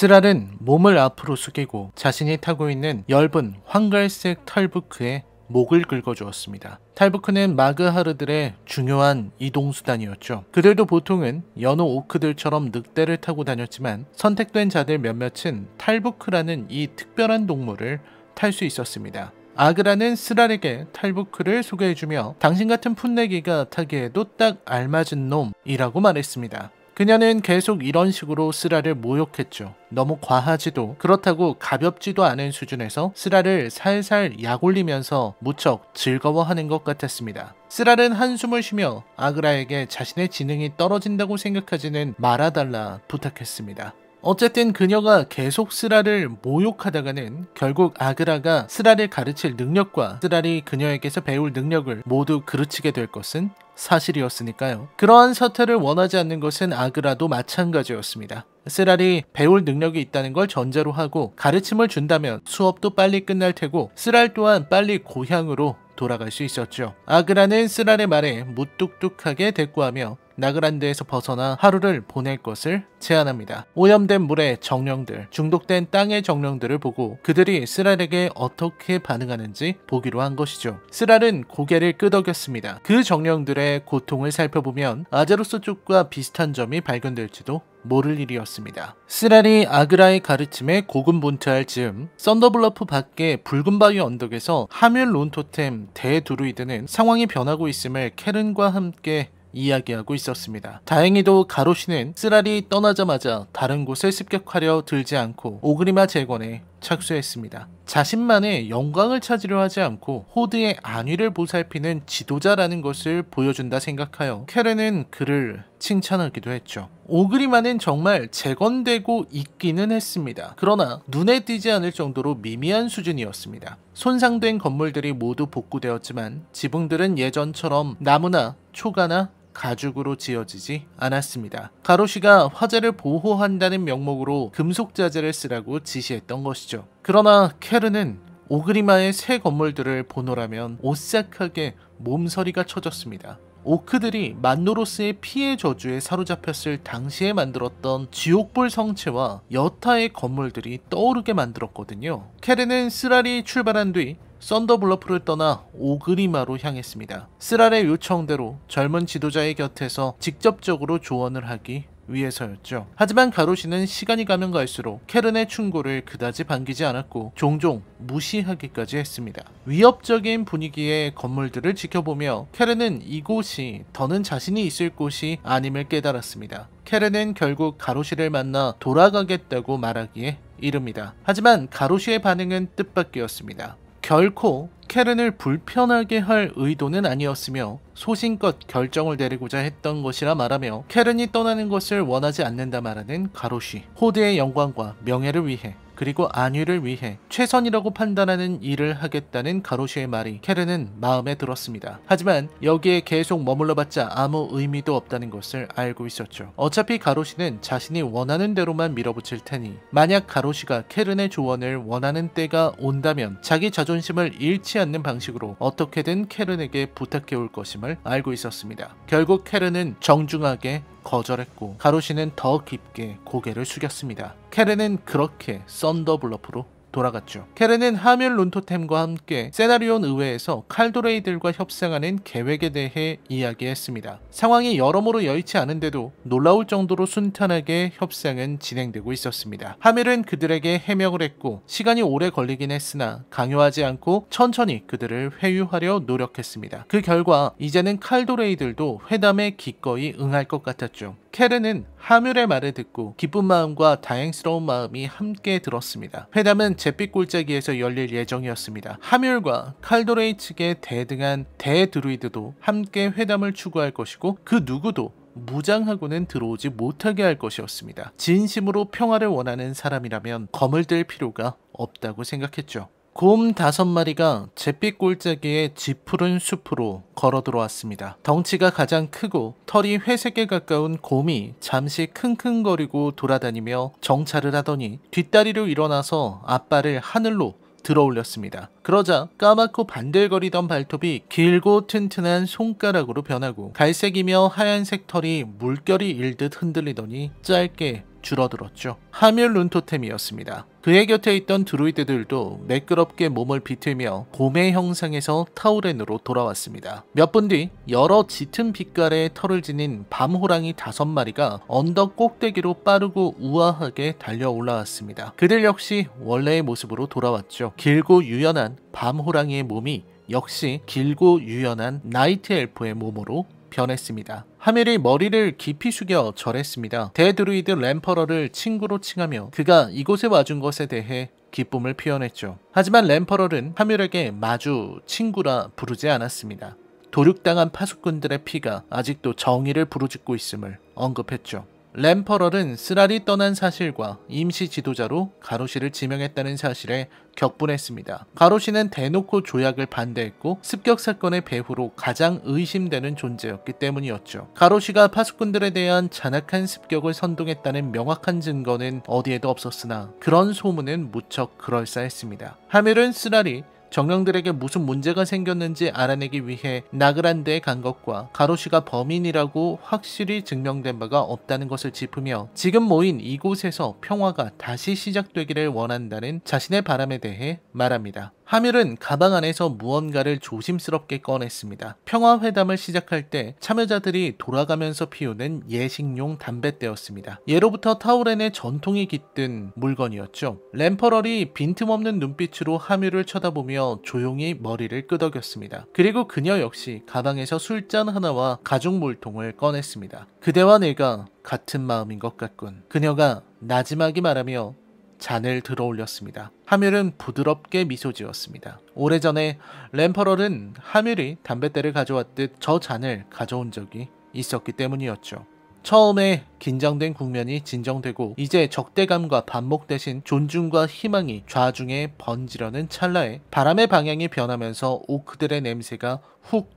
스랄은 몸을 앞으로 숙이고 자신이 타고 있는 엷은 황갈색 탈부크에 목을 긁어주었습니다. 탈부크는 마그하르들의 중요한 이동수단이었죠. 그들도 보통은 연호 오크들처럼 늑대를 타고 다녔지만 선택된 자들 몇몇은 탈부크라는 이 특별한 동물을 탈 수 있었습니다. 아그라는 스랄에게 탈부크를 소개해주며 당신 같은 풋내기가 타기에도 딱 알맞은 놈이라고 말했습니다. 그녀는 계속 이런 식으로 쓰라를 모욕했죠. 너무 과하지도 그렇다고 가볍지도 않은 수준에서 쓰라를 살살 약올리면서 무척 즐거워하는 것 같았습니다. 쓰랄은 한숨을 쉬며 아그라에게 자신의 지능이 떨어진다고 생각하지는 말아달라 부탁했습니다. 어쨌든 그녀가 계속 스라를 모욕하다가는 결국 아그라가 스라를 가르칠 능력과 스라리 그녀에게서 배울 능력을 모두 그르치게 될 것은 사실이었으니까요. 그러한 서태를 원하지 않는 것은 아그라도 마찬가지였습니다. 스랄이 배울 능력이 있다는 걸 전제로 하고 가르침을 준다면 수업도 빨리 끝날 테고 쓰랄 또한 빨리 고향으로 돌아갈 수 있었죠. 아그라는 스랄의 말에 무뚝뚝하게 대꾸하며 나그란드에서 벗어나 하루를 보낼 것을 제안합니다. 오염된 물의 정령들, 중독된 땅의 정령들을 보고 그들이 쓰랄에게 어떻게 반응하는지 보기로 한 것이죠. 쓰랄은 고개를 끄덕였습니다. 그 정령들의 고통을 살펴보면 아제로스 쪽과 비슷한 점이 발견될지도 모를 일이었습니다. 쓰랄이 아그라의 가르침에 고군분투할 즈음 썬더블러프 밖의 붉은 바위 언덕에서 하뮬 론토템 대두루이드는 상황이 변하고 있음을 케른과 함께 이야기하고 있었습니다. 다행히도 가로시는 쓰라리 떠나자마자 다른 곳에 습격하려 들지 않고 오그리마 재건에 착수했습니다. 자신만의 영광을 찾으려 하지 않고 호드의 안위를 보살피는 지도자라는 것을 보여준다 생각하여 케르는 그를 칭찬하기도 했죠. 오그리마는 정말 재건되고 있기는 했습니다. 그러나 눈에 띄지 않을 정도로 미미한 수준이었습니다. 손상된 건물들이 모두 복구되었지만 지붕들은 예전처럼 나무나 초가나 가죽으로 지어지지 않았습니다. 가로시가 화재를 보호한다는 명목으로 금속 자재를 쓰라고 지시했던 것이죠. 그러나 케르는 오그리마의 새 건물들을 보노라면 오싹하게 몸서리가 쳐졌습니다. 오크들이 만노로스의 피해 저주에 사로잡혔을 당시에 만들었던 지옥불 성체와 여타의 건물들이 떠오르게 만들었거든요. 케르는 쓰라리 출발한 뒤 썬더블러프를 떠나 오그리마로 향했습니다. 쓰랄의 요청대로 젊은 지도자의 곁에서 직접적으로 조언을 하기 위해서였죠. 하지만 가로시는 시간이 가면 갈수록 케른의 충고를 그다지 반기지 않았고 종종 무시하기까지 했습니다. 위협적인 분위기의 건물들을 지켜보며 케른은 이곳이 더는 자신이 있을 곳이 아님을 깨달았습니다. 케른은 결국 가로시를 만나 돌아가겠다고 말하기에 이릅니다. 하지만 가로시의 반응은 뜻밖이었습니다. 결코 캐른을 불편하게 할 의도는 아니었으며 소신껏 결정을 내리고자 했던 것이라 말하며 캐른이 떠나는 것을 원하지 않는다 말하는 가로시 호드의 영광과 명예를 위해 그리고 안위를 위해 최선이라고 판단하는 일을 하겠다는 가로시의 말이 케르는 마음에 들었습니다. 하지만 여기에 계속 머물러봤자 아무 의미도 없다는 것을 알고 있었죠. 어차피 가로시는 자신이 원하는 대로만 밀어붙일 테니 만약 가로시가 케른의 조언을 원하는 때가 온다면 자기 자존심을 잃지 않는 방식으로 어떻게든 케른에게 부탁해 올 것임을 알고 있었습니다. 결국 케른은 정중하게 거절했고 가로시는 더 깊게 고개를 숙였습니다. 케렌은 그렇게 썬더블러프로 돌아갔죠. 케르는 하멜 론토템과 함께 세나리온 의회에서 칼도레이들과 협상하는 계획에 대해 이야기했습니다. 상황이 여러모로 여의치 않은데도 놀라울 정도로 순탄하게 협상은 진행되고 있었습니다. 하멜은 그들에게 해명을 했고 시간이 오래 걸리긴 했으나 강요하지 않고 천천히 그들을 회유하려 노력했습니다. 그 결과 이제는 칼도레이들도 회담에 기꺼이 응할 것 같았죠. 케르는 하뮬의 말을 듣고 기쁜 마음과 다행스러운 마음이 함께 들었습니다. 회담은 잿빛 골짜기에서 열릴 예정이었습니다. 하뮬과 칼도레이 측의 대등한 대드루이드도 함께 회담을 추구할 것이고 그 누구도 무장하고는 들어오지 못하게 할 것이었습니다. 진심으로 평화를 원하는 사람이라면 검을 들 필요가 없다고 생각했죠. 곰 다섯 마리가 잿빛 골짜기에 짙푸른 숲으로 걸어 들어왔습니다. 덩치가 가장 크고 털이 회색에 가까운 곰이 잠시 킁킁거리고 돌아다니며 정찰을 하더니 뒷다리로 일어나서 앞발을 하늘로 들어 올렸습니다. 그러자 까맣고 반들거리던 발톱이 길고 튼튼한 손가락으로 변하고 갈색이며 하얀색 털이 물결이 일듯 흔들리더니 짧게 줄어들었죠. 하밀 룬토템이었습니다. 그의 곁에 있던 드루이드들도 매끄럽게 몸을 비틀며 곰의 형상에서 타우렌으로 돌아왔습니다. 몇 분 뒤 여러 짙은 빛깔의 털을 지닌 밤호랑이 다섯 마리가 언덕 꼭대기로 빠르고 우아하게 달려 올라왔습니다. 그들 역시 원래의 모습으로 돌아왔죠. 길고 유연한 밤호랑이의 몸이 역시 길고 유연한 나이트 엘프의 몸으로 변했습니다. 하멜이 머리를 깊이 숙여 절했습니다. 대드루이드 램퍼러를 친구로 칭하며 그가 이곳에 와준 것에 대해 기쁨을 표현했죠. 하지만 램퍼럴은 하멜에게 마주 친구라 부르지 않았습니다. 도륙당한 파수꾼들의 피가 아직도 정의를 부르짖고 있음을 언급했죠. 램퍼럴은 쓰라리 떠난 사실과 임시 지도자로 가로시를 지명했다는 사실에 격분했습니다. 가로시는 대놓고 조약을 반대했고 습격 사건의 배후로 가장 의심되는 존재였기 때문이었죠. 가로시가 파수꾼들에 대한 잔악한 습격을 선동했다는 명확한 증거는 어디에도 없었으나 그런 소문은 무척 그럴싸했습니다. 하멜은 쓰라리 정령들에게 무슨 문제가 생겼는지 알아내기 위해 나그란데에 간 것과 가로시가 범인이라고 확실히 증명된 바가 없다는 것을 짚으며 지금 모인 이곳에서 평화가 다시 시작되기를 원한다는 자신의 바람에 대해 말합니다. 하밀은 가방 안에서 무언가를 조심스럽게 꺼냈습니다. 평화회담을 시작할 때 참여자들이 돌아가면서 피우는 예식용 담뱃대였습니다. 예로부터 타우렌의 전통이 깃든 물건이었죠. 램퍼럴이 빈틈없는 눈빛으로 하밀을 쳐다보며 하며 조용히 머리를 끄덕였습니다. 그리고 그녀 역시 가방에서 술잔 하나와 가죽 물통을 꺼냈습니다. 그대와 내가 같은 마음인 것 같군. 그녀가 나지막이 말하며 잔을 들어 올렸습니다. 하뮬은 부드럽게 미소 지었습니다. 오래전에 램퍼럴은 하뮬이 담뱃대를 가져왔듯 저 잔을 가져온 적이 있었기 때문이었죠. 처음에 긴장된 국면이 진정되고 이제 적대감과 반목 대신 존중과 희망이 좌중에 번지려는 찰나에 바람의 방향이 변하면서 오크들의 냄새가 훅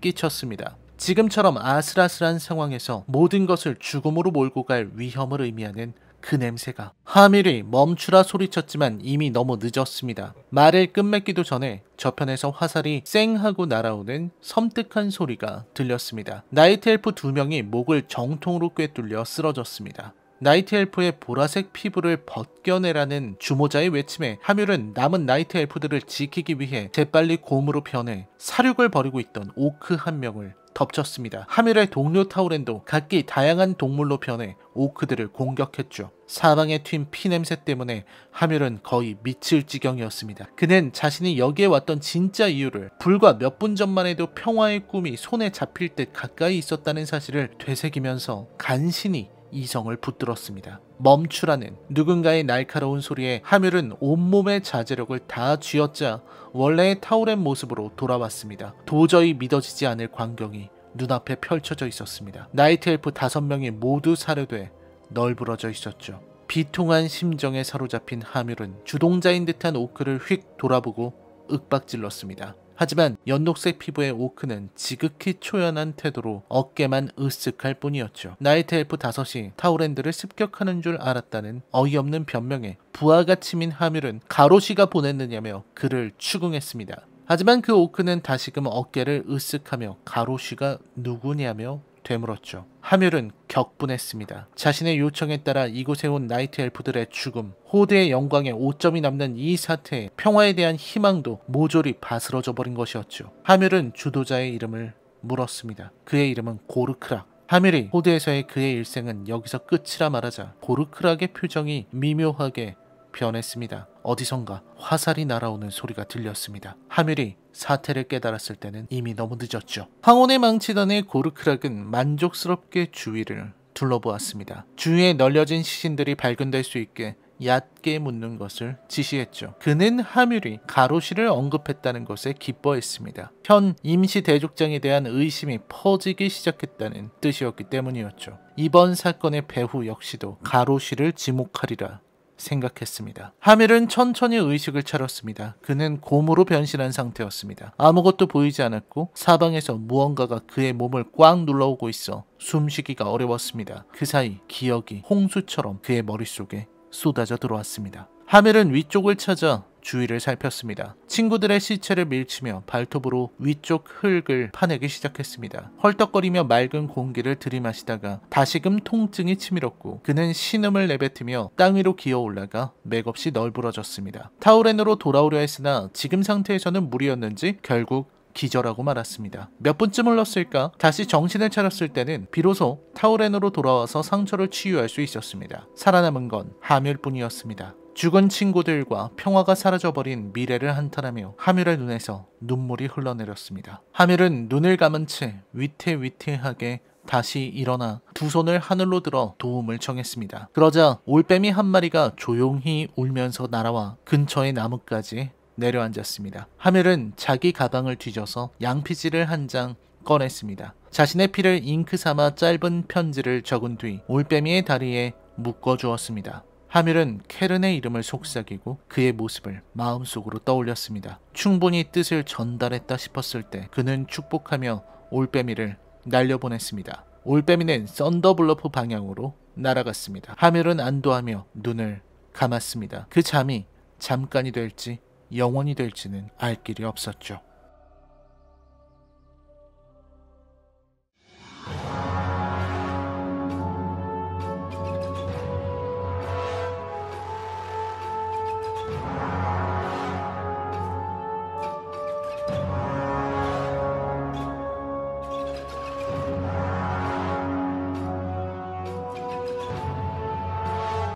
끼쳤습니다. 지금처럼 아슬아슬한 상황에서 모든 것을 죽음으로 몰고 갈 위험을 의미하는 그 냄새가. 하밀이 멈추라 소리쳤지만 이미 너무 늦었습니다. 말을 끝맺기도 전에 저편에서 화살이 쌩 하고 날아오는 섬뜩한 소리가 들렸습니다. 나이트 엘프 두 명이 목을 정통으로 꿰뚫려 쓰러졌습니다. 나이트 엘프의 보라색 피부를 벗겨내라는 주모자의 외침에 하뮬은 남은 나이트 엘프들을 지키기 위해 재빨리 곰으로 변해 사륙을 벌이고 있던 오크 한 명을 덮쳤습니다. 하멜의 동료 타우렌도 각기 다양한 동물로 변해 오크들을 공격했죠. 사방에 튄 피냄새 때문에 하멜은 거의 미칠 지경이었습니다. 그는 자신이 여기에 왔던 진짜 이유를 불과 몇 분 전만 해도 평화의 꿈이 손에 잡힐 듯 가까이 있었다는 사실을 되새기면서 간신히 이성을 붙들었습니다. 멈추라는 누군가의 날카로운 소리에 하뮬은 온몸의 자제력을 다쥐었자 원래의 타오른 모습으로 돌아왔습니다. 도저히 믿어지지 않을 광경이 눈앞에 펼쳐져 있었습니다. 나이트 엘프 다섯 명이 모두 살해돼 널브러져 있었죠. 비통한 심정에 사로잡힌 하뮬은 주동자인 듯한 오크를 휙 돌아보고 윽박질렀습니다. 하지만 연녹색 피부의 오크는 지극히 초연한 태도로 어깨만 으쓱할 뿐이었죠. 나이트 엘프 다섯 타우렌드를 습격하는 줄 알았다는 어이없는 변명에 부하가 침인 하뮬은 가로시가 보냈느냐며 그를 추궁했습니다. 하지만 그 오크는 다시금 어깨를 으쓱하며 가로시가 누구냐며 되물었죠. 하멸은 격분했습니다. 자신의 요청에 따라 이곳에 온 나이트 엘프들의 죽음, 호드의 영광에 오점이 남는 이 사태에 평화에 대한 희망도 모조리 바스러져 버린 것이었죠. 하멸은 주도자의 이름을 물었습니다. 그의 이름은 고르크락. 하멸이 호드에서의 그의 일생은 여기서 끝이라 말하자 고르크락의 표정이 미묘하게 변했습니다. 어디선가 화살이 날아오는 소리가 들렸습니다. 하멜이 사태를 깨달았을 때는 이미 너무 늦었죠. 황혼의 망치단의 고르크락은 만족스럽게 주위를 둘러보았습니다. 주위에 널려진 시신들이 발견될 수 있게 얕게 묻는 것을 지시했죠. 그는 하뮬이 가로시를 언급했다는 것에 기뻐했습니다. 현 임시 대족장에 대한 의심이 퍼지기 시작했다는 뜻이었기 때문이었죠. 이번 사건의 배후 역시도 가로시를 지목하리라 생각했습니다. 하멜은 천천히 의식을 차렸습니다. 그는 곰으로 변신한 상태였습니다. 아무것도 보이지 않았고 사방에서 무언가가 그의 몸을 꽉 눌러오고 있어 숨쉬기가 어려웠습니다. 그 사이 기억이 홍수처럼 그의 머릿속에 쏟아져 들어왔습니다. 하멜은 위쪽을 찾아 주위를 살폈습니다. 친구들의 시체를 밀치며 발톱으로 위쪽 흙을 파내기 시작했습니다. 헐떡거리며 맑은 공기를 들이마시다가 다시금 통증이 치밀었고 그는 신음을 내뱉으며 땅 위로 기어 올라가 맥없이 널브러졌습니다. 타우렌으로 돌아오려 했으나 지금 상태에서는 무리였는지 결국 기절하고 말았습니다. 몇 분쯤 흘렀을까? 다시 정신을 차렸을 때는 비로소 타우렌으로 돌아와서 상처를 치유할 수 있었습니다. 살아남은 건하멸뿐이었습니다 죽은 친구들과 평화가 사라져버린 미래를 한탄하며 하밀의 눈에서 눈물이 흘러내렸습니다. 하밀은 눈을 감은 채 위태위태하게 다시 일어나 두 손을 하늘로 들어 도움을 청했습니다. 그러자 올빼미 한 마리가 조용히 울면서 날아와 근처의 나뭇가지 내려앉았습니다. 하멜은 자기 가방을 뒤져서 양피지를 한 장 꺼냈습니다. 자신의 피를 잉크 삼아 짧은 편지를 적은 뒤 올빼미의 다리에 묶어 주었습니다. 하밀은 캐른의 이름을 속삭이고 그의 모습을 마음속으로 떠올렸습니다. 충분히 뜻을 전달했다 싶었을 때 그는 축복하며 올빼미를 날려보냈습니다. 올빼미는 썬더블러프 방향으로 날아갔습니다. 하밀은 안도하며 눈을 감았습니다. 그 잠이 잠깐이 될지 영원히 될지는 알 길이 없었죠.